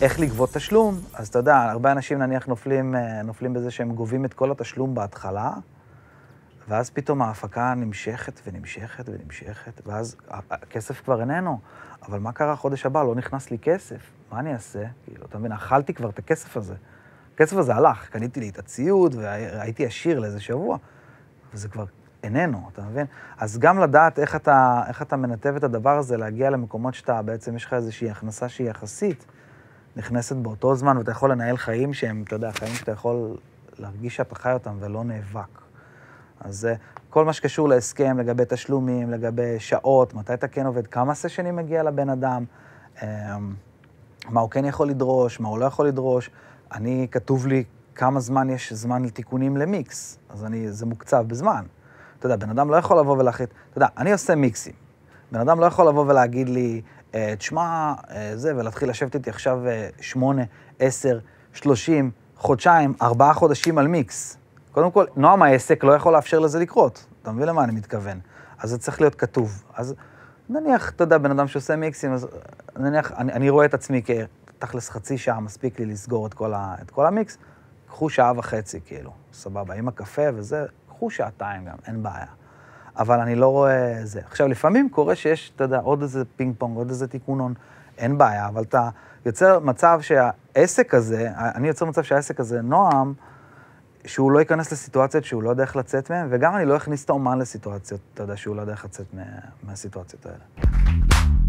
איך לגבות תשלום? אז אתה יודע, הרבה אנשים נניח נופלים, אה, נופלים בזה שהם גובים את כל התשלום בהתחלה, ואז פתאום ההפקה נמשכת ונמשכת ונמשכת, ואז הכסף כבר איננו. אבל מה קרה חודש הבא? לא נכנס לי כסף, מה אני אעשה? כאילו, אתה מבין, אכלתי כבר את הכסף הזה. הכסף הזה הלך, קניתי לי את הציוד והייתי עשיר לאיזה שבוע, וזה כבר איננו, אתה מבין? אז גם לדעת איך אתה, איך אתה מנתב את הדבר הזה, להגיע למקומות שאתה, בעצם יש לך איזושהי הכנסה שהיא יחסית נכנסת באותו זמן, ואתה יכול לנהל חיים שהם, אתה יודע, חיים שאתה יכול להרגיש שאתה חי אותם ולא נאבק. אז כל מה שקשור להסכם, לגבי תשלומים, לגבי שעות, מתי אתה כן עובד, כמה סשנים מגיע לבן אדם, אמ, מה הוא כן יכול לדרוש, מה הוא לא יכול לדרוש. אני, כתוב לי כמה זמן יש זמן לתיקונים למיקס, אז אני, זה מוקצב בזמן. אתה יודע, בן אדם לא יכול לבוא ולהחליט, אתה יודע, אני עושה מיקסים. בן אדם לא יכול לבוא ולהגיד לי, אה, תשמע, אה, זה, ולהתחיל לשבת איתי עכשיו אה, שמונה, עשר, שלושים, חודשיים, ארבעה חודשים על מיקס. קודם כל, נועם העסק לא יכול לאפשר לזה לקרות. אתה מבין למה אני מתכוון? אז זה צריך להיות כתוב. אז נניח, אתה יודע, בן אדם שעושה מיקסים, אז נניח, אני, אני רואה את עצמי כתכלס חצי שעה, מספיק לי לסגור את כל, ה, את כל המיקס, קחו שעה וחצי, כאילו, סבבה, עם הקפה וזה, קחו שעתיים גם, אין בעיה. אבל אני לא רואה זה. עכשיו, לפעמים קורה שיש, אתה יודע, עוד איזה פינג פונג, עוד איזה תיקון הון, אין בעיה, אבל אתה יוצר מצב שהעסק הזה, אני יוצר מצב שהעסק הזה, נועם, שהוא לא ייכנס לסיטואציות שהוא לא יודע איך לצאת מהן, וגם אני לא אכניס את האומן לסיטואציות, אתה יודע, שהוא לא יודע איך לצאת מה, מהסיטואציות האלה.